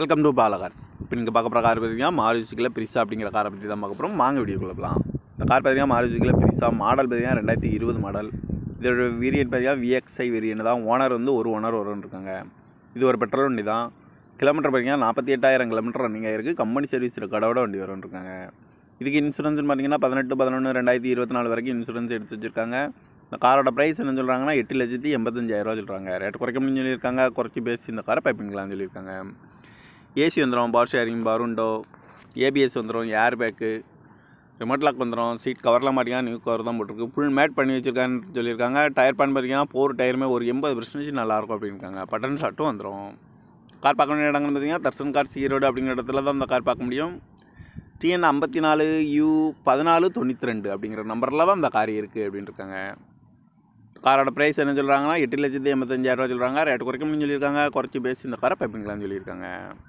welcome to பாலகார் இப்போ நீங்கள் பார்க்க போகிற கார் பார்த்தீங்கன்னா மாரிஜிக்கில் பிரிசா அப்படிங்கிற காரை பற்றி தான் பார்க்க போகிறோம் வாங்க வீடியோ கொள்ளலாம் இந்த கார் பார்த்தீங்கன்னா மாரிஜிக்கில் பிரிசா மாடல் பார்த்தீங்கன்னா ரெண்டாயிரத்தி இருபது மாடல் இதோட வேரியன்ட் பார்த்தீங்கன்னா விஎக்ஸ்ஐ வேரியன்ட் தான் ஓனர் வந்து ஒரு ஓனர் வரும்னு இருக்காங்க இது ஒரு பெட்ரோல் வண்டி தான் கிலோமீட்டர் பார்த்தீங்கன்னா நாற்பத்தி எட்டாயிரம் கிலோமீட்டர் ரன்னிங் ஆயிருக்கு கம்பெனி சர்வீஸ் கடவோட வண்டி வரும்னு இருக்காங்க இதுக்கு இன்சூரன்ஸ்னு பார்த்தீங்கன்னா பதினெட்டு பதினொன்று ரெண்டாயிரத்தி இருபத்தி நாலு வரைக்கும் இன்சூரன்ஸ் எடுத்து வச்சுருக்காங்க இந்த காரோட ப்ரைஸ் என்ன சொல்கிறாங்கன்னா எட்டு லட்சத்தி எண்பத்தஞ்சாயிரரூவா சொல்கிறாங்க ரேட் குறைக்க முடியும்னு சொல்லியிருக்காங்க குறைச்சி பேசி இந்த காரை பைப்பிங்களான்னு சொல்லியிருக்காங்க ஏசி வந்துடும் power steering power window ABS வந்துடும் ஏர் பேக்கு ரிமோட் லாக் வந்துடும் சீட் கவர்லாம் மாட்டிங்கன்னா நியூ கவர் தான் போட்டிருக்கு ஃபுல் மேட் பண்ணி வச்சுருக்கான்னு சொல்லியிருக்காங்க டயர் பேன் பார்த்தீங்கன்னா போகிற டயருமே ஒரு எண்பது பர்சன்டேஜ் நல்லாயிருக்கும் அப்படின்னு பட்டன் ஷாட்டும் வந்துடும் கார் பார்க்க வேண்டிய இடங்கள் பார்த்தீங்கன்னா தர்சன் கார் சீரோடு அப்படிங்கிற இடத்துல தான் அந்த கார் பார்க்க முடியும் டிஎன் ஐம்பத்தி நாலு யூ பதினாலு தொண்ணூற்றி ரெண்டு அப்படிங்கிற நம்பரில் தான் அந்த கார் இருக்குது அப்படின்னு இருக்காங்க காரோட ப்ரைஸ் என்ன சொல்கிறாங்கன்னா எட்டு லட்சத்தி எண்பத்தஞ்சாயிரரூவா சொல்கிறாங்க ரேட் குறைக்க முடியும்னு சொல்லியிருக்காங்க குறைச்சி பேசி இந்த காரை பைப்பிங்களான்னு சொல்லியிருக்காங்க